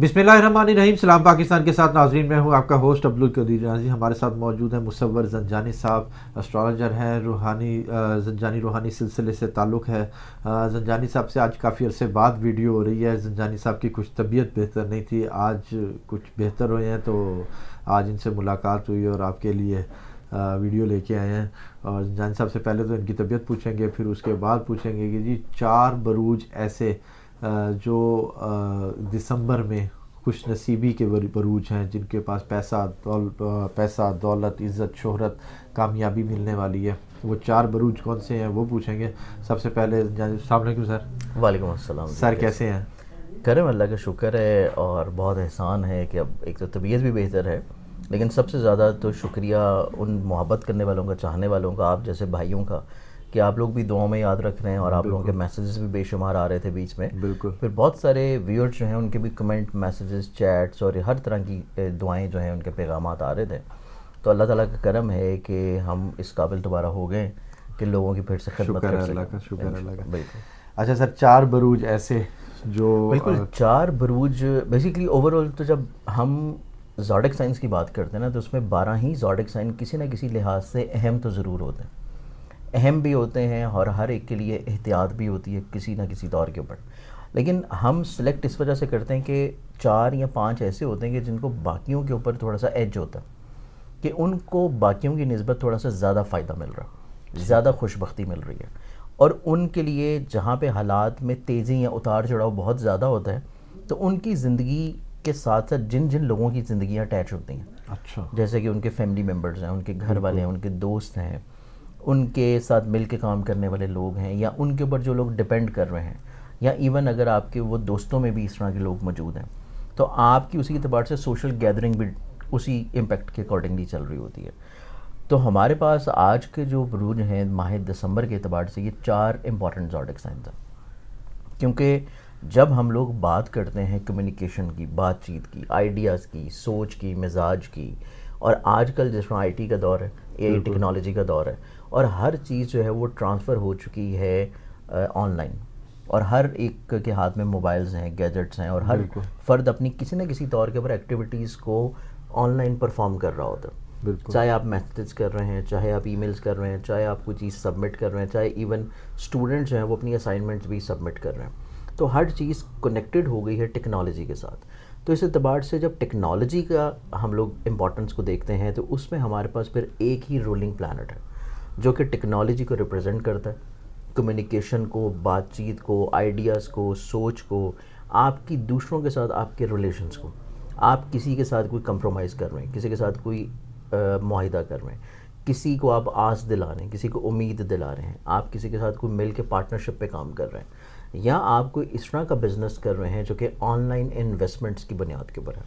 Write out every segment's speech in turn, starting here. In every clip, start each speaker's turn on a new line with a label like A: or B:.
A: बिस्मिल्लाहिर्रहमानिर्रहीम सलाम पाकिस्तान के साथ नाजरीन मैं हूँ आपका होस्ट अब्दुल कदीर नाजी हमारे साथ मौजूद हैं मुसवर जनजानी साहब एस्ट्रोलॉजर हैं रूहानी जनजानी रूहानी सिलसिले से ताल्लुक़ है जनजानी साहब से आज काफ़ी अरसे बाद वीडियो हो रही है जनजानी साहब की कुछ तबीयत बेहतर नहीं थी आज कुछ बेहतर हुए हैं तो आज इनसे मुलाकात हुई और आपके लिए वीडियो लेके आए हैं और जनजानी साहब से पहले तो इनकी तबीयत पूछेंगे फिर उसके बाद पूछेंगे कि जी चार बरूज ऐसे जो दिसंबर में खुश नसीबी के बरूज हैं जिनके पास पैसा दौल पैसा दौलत इज़्ज़त शोहरत कामयाबी मिलने वाली है वो चार बरूज कौन से हैं वो पूछेंगे सबसे पहले क्यों सर वालेकुम अस्सलाम सर कैसे हैं करम अल्लाह का शुक्र है और बहुत एहसान है कि अब एक तो तबीयत भी बेहतर है लेकिन सबसे ज़्यादा तो शुक्रिया उन मोहब्बत करने वालों का चाहने वालों का आप जैसे भाइयों का कि आप लोग भी दुआ में याद रख रहे हैं और आप लोगों के मैसेजेस भी बेशुमार आ रहे थे बीच में बिल्कुल फिर बहुत सारे व्यूअर्स जो हैं उनके भी कमेंट मैसेजेस चैट्स और हर तरह की दुआएं जो हैं उनके पैगाम आ रहे थे तो अल्लाह ताला का करम है कि हम इस काबिल दोबारा हो गए कि लोगों की फिर से खिदमत कर सकें अच्छा सर चार बरूज ऐसे जो बिल्कुल चार बरूज बेसिकली ओवरऑल तो जब हम जॉडिक साइंस की बात करते हैं ना तो उसमें बारह ही जॉडिक साइन किसी ना किसी लिहाज से अहम तो ज़रूर होते हैं अहम भी होते हैं और हर एक के लिए एहतियात भी होती है किसी ना किसी दौर के ऊपर लेकिन हम सिलेक्ट इस वजह से करते हैं कि चार या पांच ऐसे होते हैं कि जिनको बाकियों के ऊपर थोड़ा सा एज होता है कि उनको बाकियों की नस्बत थोड़ा सा ज़्यादा फ़ायदा मिल रहा है ज़्यादा खुशबी मिल रही है और उनके लिए जहाँ पे हालात में तेज़ी या उतार चढ़ाव बहुत ज़्यादा होता है तो उनकी ज़िंदगी के साथ साथ जिन जिन लोगों की ज़िंदियाँ अटैच होती हैं अच्छा जैसे कि उनके फैमिली मेम्बर्स हैं उनके घर वाले हैं उनके दोस्त हैं उनके साथ मिल के काम करने वाले लोग हैं या उनके ऊपर जो लोग डिपेंड कर रहे हैं या इवन अगर आपके वो दोस्तों में भी इस तरह के लोग मौजूद हैं तो आपकी उसी अतबार से सोशल गैदरिंग भी उसी इम्पेक्ट के अकॉर्डिंगली चल रही होती है तो हमारे पास आज के जो ब्रूज हैं माह दिसंबर के अतबार से ये चार इम्पॉर्टेंट जॉडिक साइंस हैं क्योंकि जब हम लोग बात करते हैं कम्युनिकेशन की बातचीत की आइडियाज़ की सोच की मिजाज की और आजकल जिस तरह आई का दौर है ए टेक्नोलॉजी का दौर है और हर चीज़ जो है वो ट्रांसफ़र हो चुकी है ऑनलाइन और हर एक के हाथ में मोबाइल्स हैं गैजेट्स हैं और हर फर्द अपनी किसी न किसी तौर के ऊपर एक्टिविटीज़ को ऑनलाइन परफॉर्म कर रहा होता है चाहे आप मैसेज कर रहे हैं चाहे आप ईमेल्स कर रहे हैं चाहे आप कोई चीज़ सबमिट कर रहे हैं चाहे इवन स्टूडेंट्स हैं वो अपनी असाइनमेंट्स भी सबमिट कर रहे हैं तो हर चीज़ कनेक्टेड हो गई है टेक्नोलॉजी के साथ तो इस अतबार से जब टेक्नोलॉजी का हम लोग इम्पोर्टेंस को देखते हैं तो उसमें हमारे पास फिर एक ही रोलिंग प्लानट है जो कि टेक्नोलॉजी को रिप्रेजेंट करता है कम्युनिकेशन को बातचीत को आइडियाज़ को सोच को आपकी दूसरों के साथ आपके रिलेशंस को आप किसी के साथ कोई कंप्रोमाइज़ कर रहे हैं किसी के साथ कोई माहिदा कर रहे हैं किसी को आप आस दिला रहे हैं किसी को उम्मीद दिला रहे हैं आप किसी के साथ कोई मिल के पार्टनरशिप पे काम कर रहे हैं या आप कोई इस तरह का बिज़नेस कर रहे हैं जो कि ऑनलाइन इन्वेस्टमेंट्स की बुनियाद के ऊपर है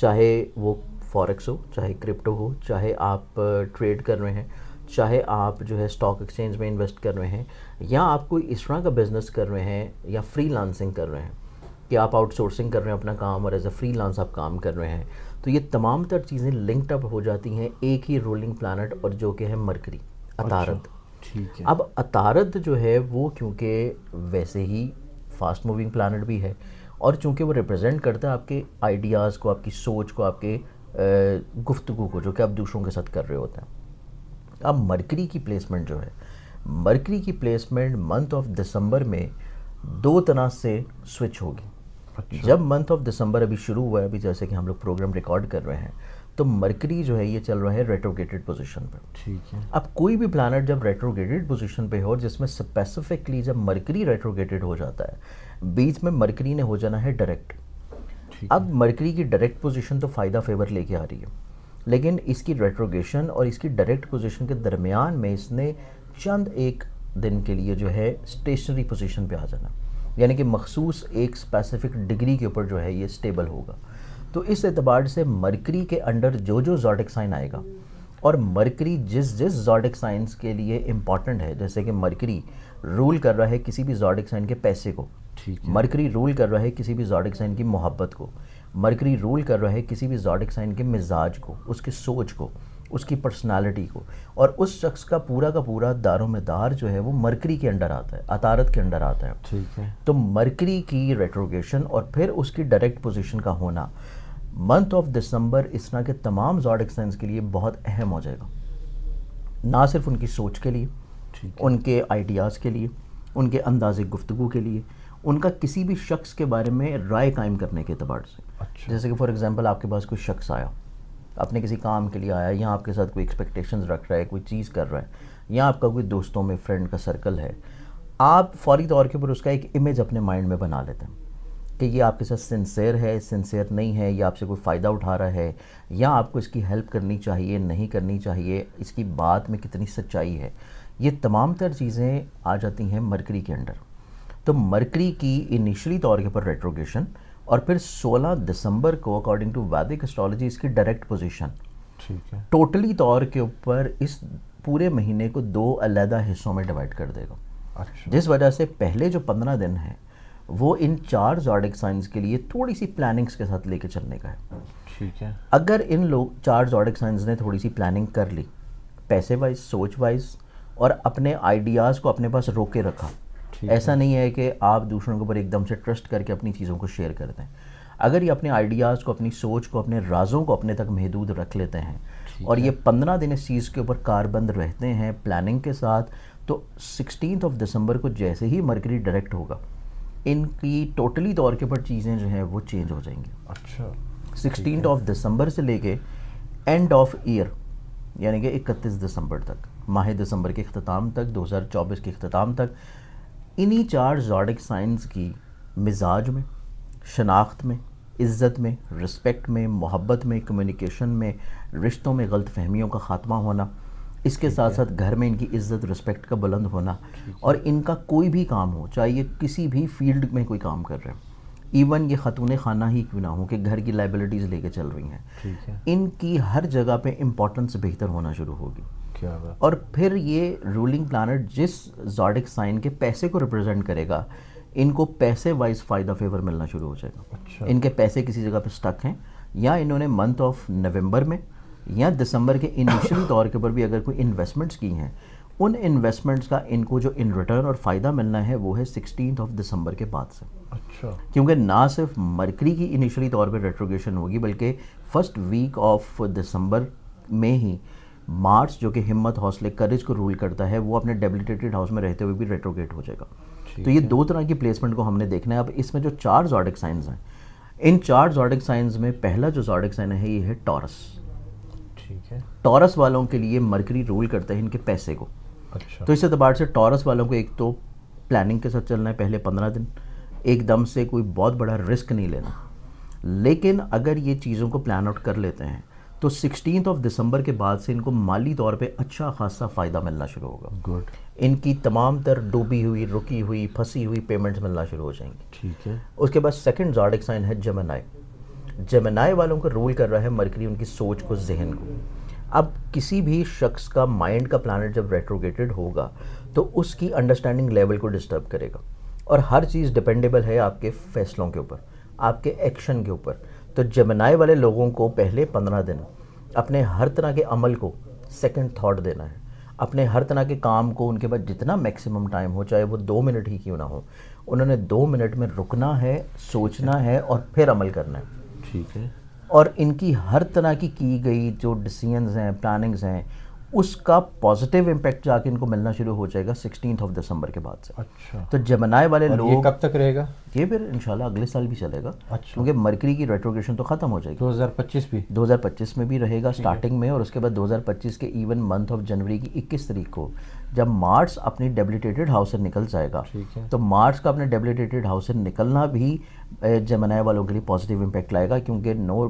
A: चाहे वो फॉरेक्स हो चाहे क्रिप्टो हो चाहे आप ट्रेड कर रहे हैं चाहे आप जो है स्टॉक एक्सचेंज में इन्वेस्ट कर रहे हैं या आप कोई इस तरह का बिज़नेस कर रहे हैं या फ्री लांसिंग कर रहे हैं कि आप आउटसोर्सिंग कर रहे हैं अपना काम और एज अ फ्री लांस आप काम कर रहे हैं तो ये तमाम तर चीज़ें लिंक्ड अप हो जाती हैं एक ही रोलिंग प्लानट और जो कि है मरकरी अच्छा, अतारद ठीक है अब अतारद जो है वो क्योंकि वैसे ही फास्ट मूविंग प्लानट भी है और चूंकि वो रिप्रेजेंट करता है आपके आइडियाज़ को आपकी सोच को आपके गुफ्तु को जो कि आप दूसरों के साथ कर रहे होते हैं अब मरकरी की प्लेसमेंट जो है मरकरी की प्लेसमेंट मंथ ऑफ दिसंबर में दो तरह से स्विच होगी अच्छा। जब मंथ ऑफ दिसंबर अभी शुरू हुआ है अभी जैसे कि हम लोग प्रोग्राम रिकॉर्ड कर रहे हैं तो मरकरी जो है ये चल रहा है रेट्रोगेटेड पोजीशन पे ठीक है अब कोई भी प्लानट जब रेट्रोगेटेड पोजीशन पे हो जिसमें स्पेसिफिकली जब मरकरी रेट्रोगेटेड हो जाता है बीच में मरकरी ने हो जाना है डायरेक्ट अब मरकरी की डायरेक्ट पोजीशन तो फ़ायदा फेवर लेके आ रही है लेकिन इसकी रेट्रोगेशन और इसकी डायरेक्ट पोजीशन के दरमियान में इसने चंद एक दिन के लिए जो है स्टेशनरी पोजीशन पे आ जाना यानी कि मखसूस एक स्पेसिफिक डिग्री के ऊपर जो है ये स्टेबल होगा तो इस एतबार से मरकरी के अंडर जो जो जॉडिक साइन आएगा और मरकरी जिस जिस जॉडिक साइंस के लिए इम्पॉर्टेंट है जैसे कि मरकरी रूल कर रहा है किसी भी जॉडिक साइन के पैसे को ठीक मरकरी रूल कर रहा है किसी भी जॉडिक साइन की मोहब्बत को मरकरी रूल कर रहा है किसी भी जॉडिक साइन के मिजाज को उसकी सोच को उसकी पर्सनालिटी को और उस शख्स का पूरा का पूरा दारो मदार जो है वो मरकरी के अंडर आता है अतारत के अंडर आता है ठीक है तो मरकरी की रेट्रोगेशन और फिर उसकी डायरेक्ट पोजीशन का होना मंथ ऑफ दिसंबर इस तरह के तमाम जॉडिक साइंस के लिए बहुत अहम हो जाएगा ना सिर्फ उनकी सोच के लिए उनके आइडियाज़ के लिए उनके अंदाज गुफ्तु के लिए उनका किसी भी शख्स के बारे में राय कायम करने के अतबार से अच्छा। जैसे कि फॉर एग्जांपल आपके पास कोई शख्स आया अपने किसी काम के लिए आया या आपके साथ कोई एक्सपेक्टेशंस रख रहा है कोई चीज़ कर रहा है या आपका कोई दोस्तों में फ्रेंड का सर्कल है आप फौरी तौर के ऊपर उसका एक इमेज अपने माइंड में बना लेते हैं कि ये आपके साथ सिंसेयर है सिंसेयर नहीं है या आपसे कोई फ़ायदा उठा रहा है या आपको इसकी हेल्प करनी चाहिए नहीं करनी चाहिए इसकी बात में कितनी सच्चाई है ये तमाम तर चीज़ें आ जाती हैं मरकरी के अंडर तो मरकरी की इनिशियली तौर के ऊपर रेट्रोगेशन और फिर 16 दिसंबर को अकॉर्डिंग टू वैदिक एस्ट्रोलॉजी इसकी डायरेक्ट पोजीशन ठीक है टोटली तौर के ऊपर इस पूरे महीने को दो अलहदा हिस्सों में डिवाइड कर देगा अच्छा। जिस वजह से पहले जो पंद्रह दिन हैं वो इन चार जॉडिक साइंस के लिए थोड़ी सी प्लानिंग्स के साथ लेके चलने का है ठीक है अगर इन लोग चार जॉडिक साइंस ने थोड़ी सी प्लानिंग कर ली पैसे वाइज सोच वाइज और अपने आइडियाज़ को अपने पास रोके रखा ऐसा नहीं है कि आप दूसरों के ऊपर एकदम से ट्रस्ट करके अपनी चीज़ों को शेयर करते हैं अगर ये अपने आइडियाज़ को अपनी सोच को अपने राजों को अपने तक महदूद रख लेते हैं और ये पंद्रह दिन इस चीज़ के ऊपर कारबंद रहते हैं प्लानिंग के साथ तो सिक्सटीन ऑफ दिसंबर को जैसे ही मरकरी डायरेक्ट होगा इनकी टोटली तौर के ऊपर चीज़ें जो हैं वो चेंज हो जाएंगी अच्छा सिक्सटीन ऑफ दिसंबर से लेके एंड ऑफ ईयर यानी कि इकतीस दिसंबर तक माह दिसंबर के अख्ताम तक 2024 के अख्ताम तक इन्हीं चार जॉडिक साइंस की मिजाज में शनाख्त में इज़्ज़त में रिस्पेक्ट में मोहब्बत में कम्युनिकेशन में रिश्तों में गलत फहमियों का ख़ात्मा होना इसके साथ साथ घर में इनकी इज़्ज़त रिस्पेक्ट का बुलंद होना और इनका कोई भी काम हो चाहे ये किसी भी फील्ड में कोई काम कर रहे हैं इवन ये ख़तून खाना ही क्यों ना हो कि घर की लाइबिलिटीज़ लेके चल रही हैं इनकी हर जगह पे इम्पोर्टेंस बेहतर होना शुरू होगी क्या बात और फिर ये रूलिंग प्लानट जिस जॉडिक साइन के पैसे को रिप्रेजेंट करेगा इनको पैसे वाइज फ़ायदा फेवर मिलना शुरू हो जाएगा अच्छा। इनके पैसे किसी जगह पर स्टक हैं या इन्होंने मंथ ऑफ नवंबर में या दिसंबर के इनिशियल तौर के ऊपर भी अगर कोई इन्वेस्टमेंट्स की हैं उन इन्वेस्टमेंट्स का इनको जो इन रिटर्न और फ़ायदा मिलना है वो है सिक्सटीन ऑफ दिसंबर के बाद से अच्छा क्योंकि ना सिर्फ मरकरी की इनिशियली तौर पर रेट्रोगेशन होगी बल्कि फर्स्ट वीक ऑफ दिसंबर में ही मार्स जो कि हिम्मत हौसले करेज को रूल करता है वो अपने डेबिलिटेटेड हाउस में रहते हुए भी रेट्रोगेट हो जाएगा तो ये दो तरह की प्लेसमेंट को हमने देखना है अब इसमें जो चार जॉडिक साइंस हैं इन चार जॉडिक साइंस में पहला जो जॉडिक साइन है ये है टॉरस ठीक है टॉरस वालों के लिए मरकरी रूल करता है इनके पैसे को अच्छा तो इस एतबार तो से टॉरस वालों को एक तो प्लानिंग के साथ चलना है पहले पंद्रह दिन एकदम से कोई बहुत बड़ा रिस्क नहीं लेना लेकिन अगर ये चीज़ों को प्लान आउट कर लेते हैं तो सिक्सटीन ऑफ दिसंबर के बाद से इनको माली तौर पे अच्छा खासा फ़ायदा मिलना शुरू होगा गुड इनकी तमाम तर डूबी हुई रुकी हुई फंसी हुई पेमेंट्स मिलना शुरू हो जाएंगी ठीक है उसके बाद सेकेंड जॉडिक साइन है जमनाए जमनाए वालों को रूल कर रहा है मरकरी उनकी सोच को जहन को अब किसी भी शख्स का माइंड का प्लानट जब रेट्रोगेटेड होगा तो उसकी अंडरस्टैंडिंग लेवल को डिस्टर्ब करेगा और हर चीज़ डिपेंडेबल है आपके फैसलों के ऊपर आपके एक्शन के ऊपर तो जमनाए वाले लोगों को पहले पंद्रह दिन अपने हर तरह के अमल को सेकंड थॉट देना है अपने हर तरह के काम को उनके पास जितना मैक्सिमम टाइम हो चाहे वो दो मिनट ही क्यों ना हो उन्होंने दो मिनट में रुकना है सोचना है और फिर अमल करना है ठीक है और इनकी हर तरह की की गई जो डिसीजंस हैं प्लानिंग्स हैं उसका पॉजिटिव इम्पैक्ट जाके इनको मिलना शुरू हो जाएगा सिक्सटीन ऑफ दिसंबर के बाद से अच्छा तो जमनाए वाले लोग ये कब तक रहेगा ये फिर इंशाल्लाह अगले साल भी चलेगा अच्छा क्योंकि मरकरी की रेट्रोग्रेशन तो खत्म हो जाएगी 2025 भी 2025 में भी रहेगा स्टार्टिंग में और उसके बाद 2025 के इवन मंथ ऑफ जनवरी की 21 तरीक को जब मार्स अपनी डेबिलिटेटेड हाउस से निकल जाएगा तो मार्स का अपने डेबिलिटेटेड हाउस से निकलना भी जमनाए वालों के लिए पॉजिटिव इम्पैक्ट लाएगा क्योंकि नो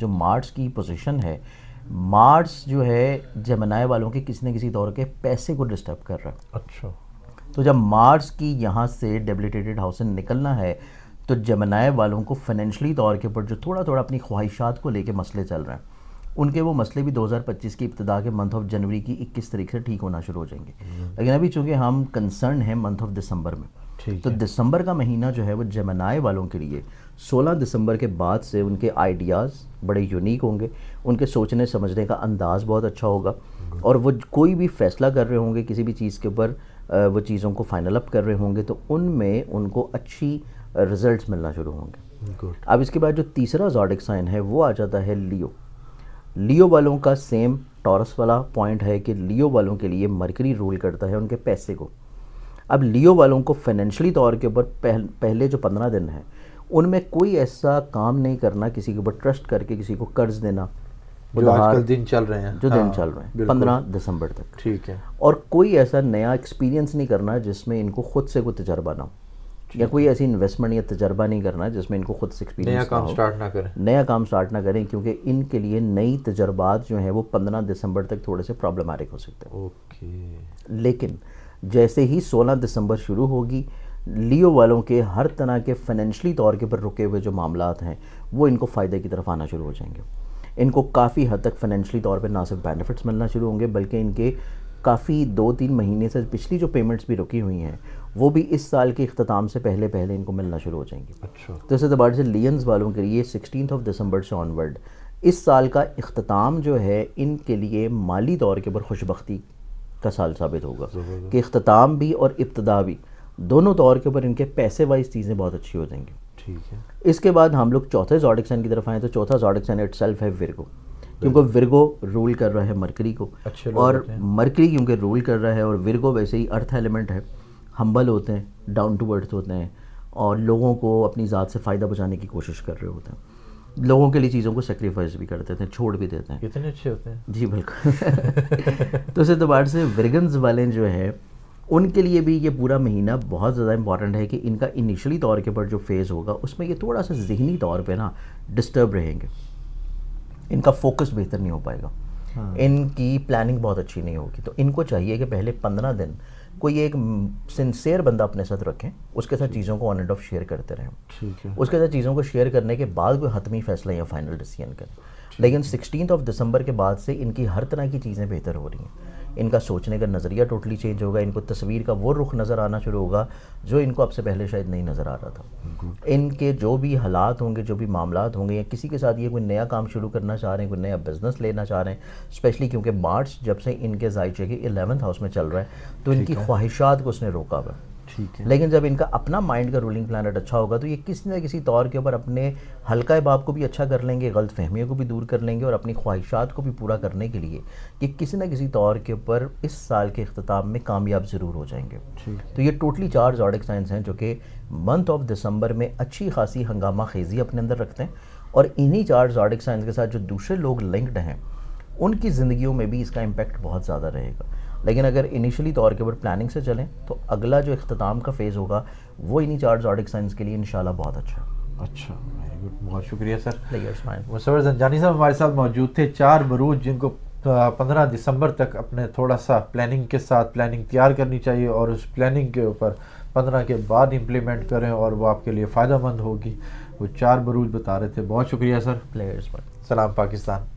A: जो मार्स की पोजिशन है मार्स जो है जमनाए वालों के किसी न किसी दौर के पैसे को डिस्टर्ब कर रहा है अच्छा तो जब मार्स की यहाँ से डेबिलिटेटेड हाउस से निकलना है तो जमनाए वालों को फाइनेंशली तौर के ऊपर जो थोड़ा थोड़ा अपनी ख्वाहिशात को लेके मसले चल रहे हैं उनके वो मसले भी 2025 की इब्तदा के मंथ ऑफ जनवरी की 21 तरीक से ठीक होना शुरू हो जाएंगे हम्म। लेकिन अभी चूँकि हम कंसर्न हैं मंथ ऑफ दिसंबर में तो दिसंबर का महीना जो है वो जमनाए वालों के लिए 16 दिसंबर के बाद से उनके आइडियाज़ बड़े यूनिक होंगे उनके सोचने समझने का अंदाज़ बहुत अच्छा होगा हम्म। और वो कोई भी फैसला कर रहे होंगे किसी भी चीज़ के ऊपर वो चीज़ों को फाइनल अप कर रहे होंगे तो उनमें उनको अच्छी रिजल्ट मिलना शुरू होंगे अब इसके बाद जो तीसरा जॉडिक साइन है वो आ जाता है लियो लियो वालों का सेम टॉरस वाला पॉइंट है कि लियो वालों के लिए मरकरी रूल करता है उनके पैसे को अब लियो वालों को फाइनेंशियली तौर के ऊपर पह, पहले जो पंद्रह दिन हैं उनमें कोई ऐसा काम नहीं करना किसी के ऊपर ट्रस्ट करके किसी को कर्ज देना जो आजकल दिन चल रहे हैं जो हाँ, दिन चल रहे हैं पंद्रह दिसंबर तक ठीक है और कोई ऐसा नया एक्सपीरियंस नहीं करना जिसमें इनको खुद से कोई तजर्बा ना हो या कोई ऐसी इन्वेस्टमेंट या तजर्बा नहीं करना जिसमें इनको खुद से एक्सपीरियंस नया काम स्टार्ट ना करें नया काम स्टार्ट ना करें क्योंकि इनके लिए नई तजर्बात जो है वो पंद्रह दिसंबर तक थोड़े से प्रॉब्लम हो सकते हैं ओके लेकिन जैसे ही 16 दिसंबर शुरू होगी लियो वालों के हर तरह के फाइनेंशली तौर के पर रुके हुए जो मामला हैं वो इनको फ़ायदे की तरफ आना शुरू हो जाएंगे इनको काफ़ी हद तक फाइनेंशली तौर पर ना सिर्फ बेनिफिट्स मिलना शुरू होंगे बल्कि इनके काफ़ी दो तीन महीने से पिछली जो पेमेंट्स भी रुकी हुई हैं वो भी इस साल के अख्ताम से पहले पहले इनको मिलना शुरू हो जाएंगे अच्छा तो इस एतबार से लियंस वालों के लिए सिक्सटीन ऑफ दिसंबर से ऑनवर्ड इस साल का अख्ताम जो है इनके लिए माली तौर के ऊपर खुशबी का साल साबित होगा कि अख्ताम भी और इब्तदा भी दोनों दौर के ऊपर इनके पैसे वाइज चीज़ें बहुत अच्छी हो जाएंगी ठीक है इसके बाद हम लोग चौथे जॉडिक्सन की तरफ आए तो चौथा जॉडिक्सन इट सेल्फ है विरगो क्योंकि विरगो रूल कर रहा है मरकरी को और मरकरी क्योंकि रूल कर रहा है और विरगो वैसे ही अर्थ एलिमेंट है हम्बल होते हैं डाउन टू अर्थ होते हैं और लोगों को अपनी ज़ात से फ़ायदा बचाने की कोशिश कर रहे होते हैं लोगों के लिए चीज़ों को सेक्रीफाइस भी कर देते हैं छोड़ भी देते हैं कितने अच्छे होते हैं जी बिल्कुल तो इस एतबार से वेगन्स वाले जो हैं उनके लिए भी ये पूरा महीना बहुत ज़्यादा इंपॉर्टेंट है कि इनका इनिशियली तौर के पर जो फेज़ होगा उसमें ये थोड़ा सा जहनी तौर पर ना डिस्टर्ब रहेंगे इनका फोकस बेहतर नहीं हो पाएगा हाँ। इनकी प्लानिंग बहुत अच्छी नहीं होगी तो इनको चाहिए कि पहले पंद्रह दिन कोई एक सिंसेयर बंदा अपने साथ रखें उसके साथ चीज़ों को ऑन एंड ऑफ शेयर करते रहें उसके साथ चीज़ों को शेयर करने के बाद कोई हतमी फैसला या फाइनल डिसीजन करें लेकिन सिक्सटीन ऑफ दिसंबर के बाद से इनकी हर तरह की चीज़ें बेहतर हो रही हैं इनका सोचने का नज़रिया टोटली चेंज होगा इनको तस्वीर का वो रुख नज़र आना शुरू होगा जो इनको अब से पहले शायद नहीं नज़र आ रहा था इनके जो भी हालात होंगे जो भी मामला होंगे या किसी के साथ ये कोई नया काम शुरू करना चाह रहे हैं कोई नया बिज़नेस लेना चाह रहे हैं स्पेशली क्योंकि मार्च जब से इनके जायचे के एलेवंथ हाउस में चल रहा है तो इनकी ख्वाहिशात को उसने रोका हुआ ठीक है लेकिन जब इनका अपना माइंड का रूलिंग प्लानट अच्छा होगा तो ये किसी न किसी तौर के ऊपर अपने हल्का बाप को भी अच्छा कर लेंगे गलत फहमियों को भी दूर कर लेंगे और अपनी ख्वाहिशात को भी पूरा करने के लिए कि किसी न किसी तौर के ऊपर इस साल के अख्ताब में कामयाब ज़रूर हो जाएंगे तो ये टोटली चार जॉडिक साइंस हैं जो कि मंथ ऑफ दिसंबर में अच्छी खासी हंगामा खेजी अपने अंदर रखते हैं और इन्हीं चार जॉडिक साइंस के साथ जो दूसरे लोग लिंक्ड हैं उनकी ज़िंदगियों में भी इसका इम्पेक्ट बहुत ज़्यादा रहेगा लेकिन अगर इनिशियली तौर के ऊपर प्लानिंग से चलें तो अगला जो अख्ताम का फेज़ होगा वो इन्हीं चार जॉडिक साइंस के लिए इन बहुत अच्छा है अच्छा वेरी गुड बहुत शुक्रिया सर मुसवर जंजानी साहब हमारे साथ मौजूद थे चार बरूज जिनको पंद्रह दिसंबर तक अपने थोड़ा सा प्लानिंग के साथ प्लानिंग तैयार करनी चाहिए और उस प्लानिंग के ऊपर पंद्रह के बाद इम्प्लीमेंट करें और वो आपके लिए फ़ायदा मंद होगी वो चार बरूज बता रहे थे बहुत शुक्रिया सर प्लेयर्स सलाम पाकिस्तान